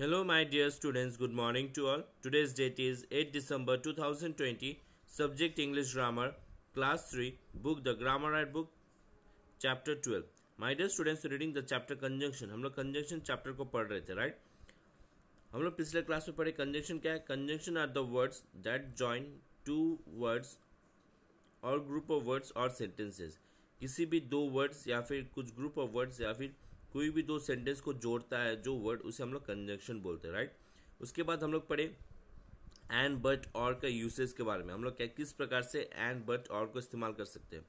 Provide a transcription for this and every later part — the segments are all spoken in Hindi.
Hello my dear students good morning to all today's date is 8 December 2020 subject English grammar class 3 book the grammar right book chapter 12 my dear students reading the chapter conjunction हम लोग conjunction chapter को पढ़ रहे थे right हम लोग पिछले क्लास में पढ़े conjunction क्या है conjunction are the words that join two words or group of words or sentences किसी भी दो words या फिर कुछ group of words या फिर कोई भी दो सेंटेंस को जोड़ता है जो वर्ड उसे हम लोग कंजंक्शन बोलते हैं राइट उसके बाद हम लोग पढ़े एन बट और का यूसेज के बारे में हम लोग क्या किस प्रकार से एन बट और को इस्तेमाल कर सकते हैं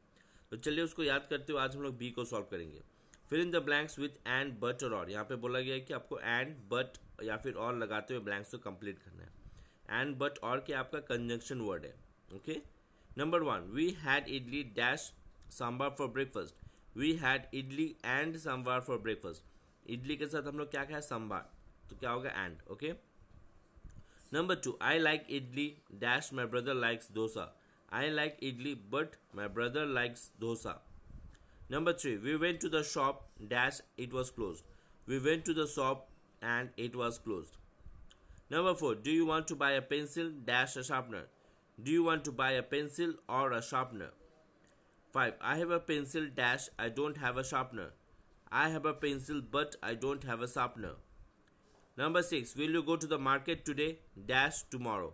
तो चलिए उसको याद करते हुए आज हम लोग बी को सॉल्व करेंगे फिर in the blanks with and but और, यहाँ पे बोला गया है कि आपको एंड बट या फिर और लगाते हुए ब्लैंक्स को कंप्लीट करना है एंड बट और के आपका कंजंक्शन वर्ड है okay number one we had idli dash sambar for breakfast we had idli and sambar for breakfast idli के साथ हम लोग क्या खाया sambar तो क्या होगा and okay number two I like idli dash my brother likes dosa I like idli but my brother likes dosa number three we went to the shop dash it was close we went to the shop and it was close number four do you want to buy a pencil dash a sharpener do you want to buy a pencil और a sharpener 5. I have a pencil dash, I don't have a sharpener. I have a pencil but I don't have a sharpener. Number 6. Will you go to the market today dash tomorrow?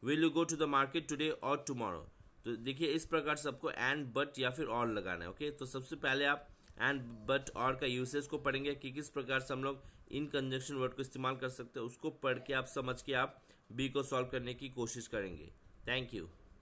Will you go to the market today or tomorrow? तो देखिए इस प्रकार से आपको एंड बट या फिर और लगाना है ओके तो सबसे पहले आप एंड बट और का यूसेज को पढ़ेंगे कि किस प्रकार से हम लोग इन कंजक्शन वर्ड को इस्तेमाल कर सकते हैं उसको पढ़ के आप समझ के आप बी को सॉल्व करने की कोशिश करेंगे थैंक यू